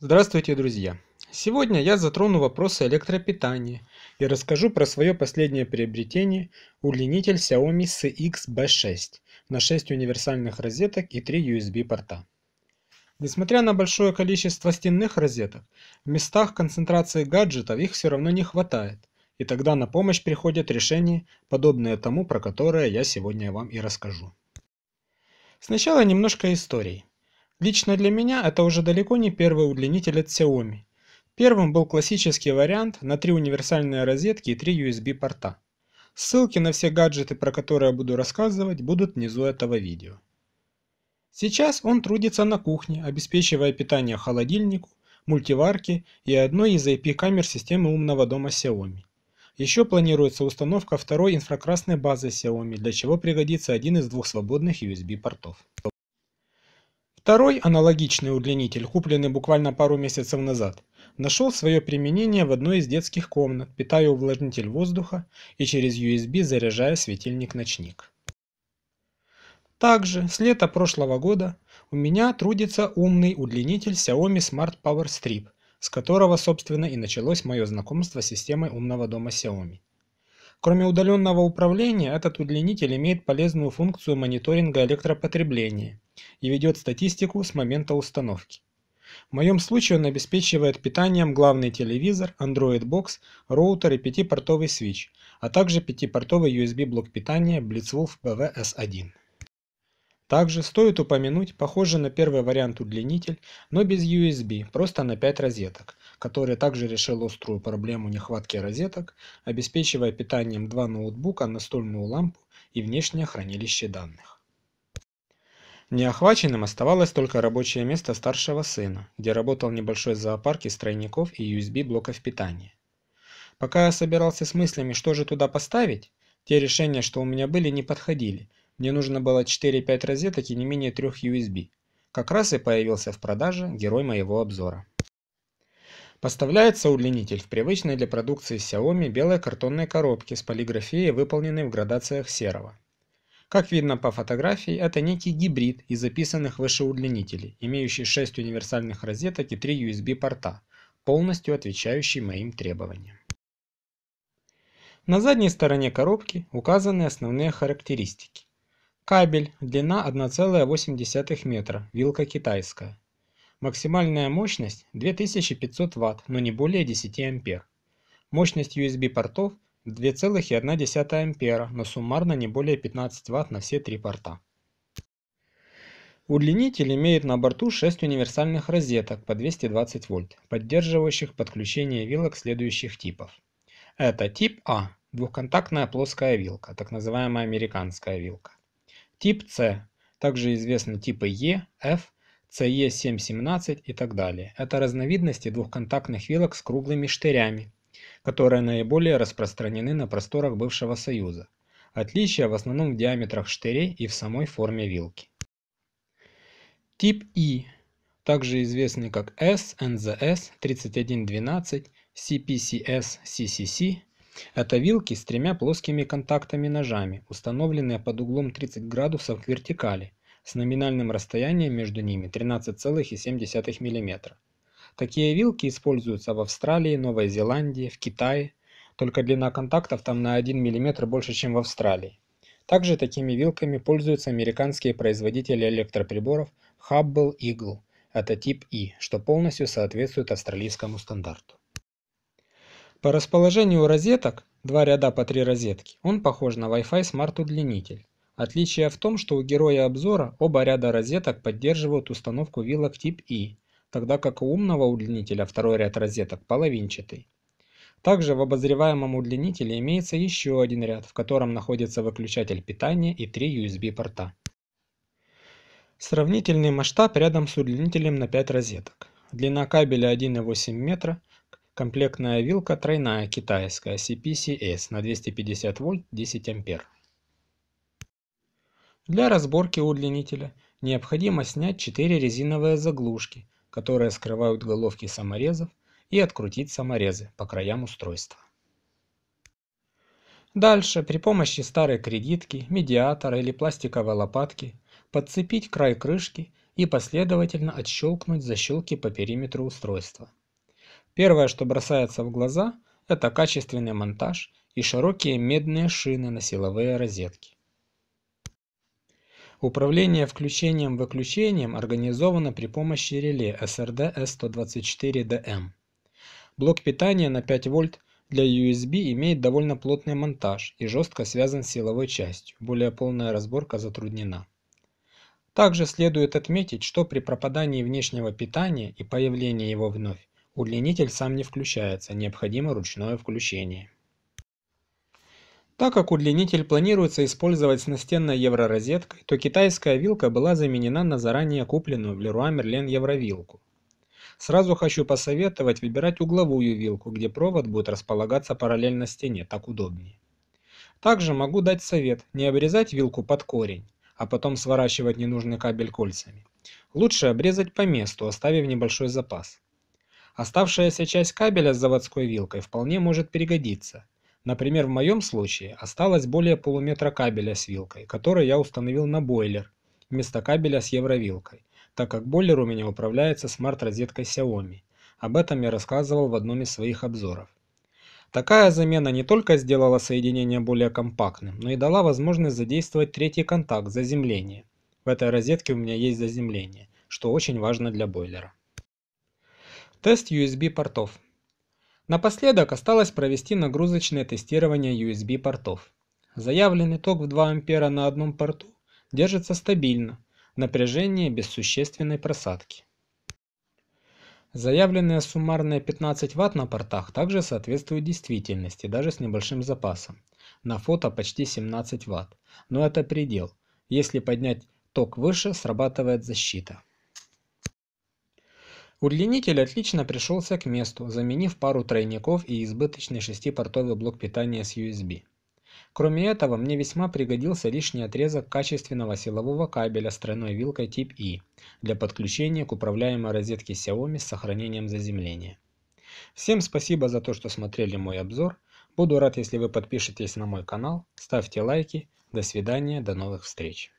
Здравствуйте, друзья! Сегодня я затрону вопросы электропитания и расскажу про свое последнее приобретение – удлинитель Xiaomi CX-B6 на 6 универсальных розеток и 3 USB-порта. Несмотря на большое количество стенных розеток, в местах концентрации гаджетов их все равно не хватает, и тогда на помощь приходят решения, подобные тому, про которое я сегодня вам и расскажу. Сначала немножко истории. Лично для меня это уже далеко не первый удлинитель от Xiaomi. Первым был классический вариант на три универсальные розетки и три USB порта. Ссылки на все гаджеты, про которые я буду рассказывать, будут внизу этого видео. Сейчас он трудится на кухне, обеспечивая питание холодильнику, мультиварке и одной из IP-камер системы умного дома Xiaomi. Еще планируется установка второй инфракрасной базы Xiaomi, для чего пригодится один из двух свободных USB-портов. Второй аналогичный удлинитель, купленный буквально пару месяцев назад, нашел свое применение в одной из детских комнат, питая увлажнитель воздуха и через USB заряжая светильник-ночник. Также с лета прошлого года у меня трудится умный удлинитель Xiaomi Smart Power Strip, с которого, собственно, и началось мое знакомство с системой умного дома Xiaomi. Кроме удаленного управления, этот удлинитель имеет полезную функцию мониторинга электропотребления и ведет статистику с момента установки. В моем случае он обеспечивает питанием главный телевизор, Android Box, роутер и 5-портовый switch, а также 5-портовый USB блок питания Blitzwolf BVS1. Также стоит упомянуть похожий на первый вариант удлинитель, но без USB, просто на 5 розеток, который также решил острую проблему нехватки розеток, обеспечивая питанием два ноутбука, настольную лампу и внешнее хранилище данных. Неохваченным оставалось только рабочее место старшего сына, где работал небольшой зоопарк из тройников и USB-блоков питания. Пока я собирался с мыслями, что же туда поставить, те решения, что у меня были, не подходили. Мне нужно было 4-5 розеток и не менее 3 USB. Как раз и появился в продаже герой моего обзора. Поставляется удлинитель в привычной для продукции Xiaomi белой картонной коробке с полиграфией, выполненной в градациях серого. Как видно по фотографии, это некий гибрид из записанных выше удлинителей, имеющий 6 универсальных розеток и 3 USB порта, полностью отвечающий моим требованиям. На задней стороне коробки указаны основные характеристики. Кабель, длина 1,8 метра, вилка китайская. Максимальная мощность 2500 Вт, но не более 10 ампер. Мощность USB портов 2,1 ампера, но суммарно не более 15 Вт на все три порта. Удлинитель имеет на борту 6 универсальных розеток по 220 вольт, поддерживающих подключение вилок следующих типов. Это тип А – двухконтактная плоская вилка, так называемая американская вилка. Тип С – также известны типы Е, F, CE717 и так далее. Это разновидности двухконтактных вилок с круглыми штырями, которые наиболее распространены на просторах бывшего Союза. Отличия в основном в диаметрах штырей и в самой форме вилки. Тип И, также известный как S, NZS, 3112, CPCS, CCC, это вилки с тремя плоскими контактами ножами, установленные под углом 30 градусов к вертикали, с номинальным расстоянием между ними 13,7 мм. Такие вилки используются в Австралии, Новой Зеландии, в Китае. Только длина контактов там на 1 мм больше, чем в Австралии. Также такими вилками пользуются американские производители электроприборов Hubble Eagle, это тип И, что полностью соответствует австралийскому стандарту. По расположению розеток, два ряда по три розетки, он похож на Wi-Fi Smart удлинитель. Отличие в том, что у героя обзора оба ряда розеток поддерживают установку вилок тип И, тогда как у умного удлинителя второй ряд розеток половинчатый. Также в обозреваемом удлинителе имеется еще один ряд, в котором находится выключатель питания и три USB-порта. Сравнительный масштаб рядом с удлинителем на 5 розеток. Длина кабеля 1,8 метра, комплектная вилка тройная китайская CPCS на 250 вольт 10 ампер. Для разборки удлинителя необходимо снять 4 резиновые заглушки которые скрывают головки саморезов, и открутить саморезы по краям устройства. Дальше при помощи старой кредитки, медиатора или пластиковой лопатки подцепить край крышки и последовательно отщелкнуть защелки по периметру устройства. Первое, что бросается в глаза, это качественный монтаж и широкие медные шины на силовые розетки. Управление включением-выключением организовано при помощи реле SRD S124DM. Блок питания на 5 вольт для USB имеет довольно плотный монтаж и жестко связан с силовой частью, более полная разборка затруднена. Также следует отметить, что при пропадании внешнего питания и появлении его вновь, удлинитель сам не включается, необходимо ручное включение. Так как удлинитель планируется использовать с настенной евророзеткой, то китайская вилка была заменена на заранее купленную в Леруа Мерлен евровилку. Сразу хочу посоветовать выбирать угловую вилку, где провод будет располагаться параллельно стене, так удобнее. Также могу дать совет не обрезать вилку под корень, а потом сворачивать ненужный кабель кольцами. Лучше обрезать по месту, оставив небольшой запас. Оставшаяся часть кабеля с заводской вилкой вполне может пригодиться – Например, в моем случае осталось более полуметра кабеля с вилкой, который я установил на бойлер вместо кабеля с евровилкой, так как бойлер у меня управляется смарт-розеткой Xiaomi. Об этом я рассказывал в одном из своих обзоров. Такая замена не только сделала соединение более компактным, но и дала возможность задействовать третий контакт – заземление. В этой розетке у меня есть заземление, что очень важно для бойлера. Тест USB портов. Напоследок осталось провести нагрузочное тестирование USB портов. Заявленный ток в 2 ампера на одном порту держится стабильно, напряжение без существенной просадки. Заявленная суммарная 15 Вт на портах также соответствует действительности, даже с небольшим запасом. На фото почти 17 Вт, но это предел. Если поднять ток выше, срабатывает защита. Удлинитель отлично пришелся к месту, заменив пару тройников и избыточный шестипортовый блок питания с USB. Кроме этого, мне весьма пригодился лишний отрезок качественного силового кабеля с тройной вилкой тип E для подключения к управляемой розетке Xiaomi с сохранением заземления. Всем спасибо за то, что смотрели мой обзор. Буду рад, если вы подпишетесь на мой канал, ставьте лайки. До свидания, до новых встреч.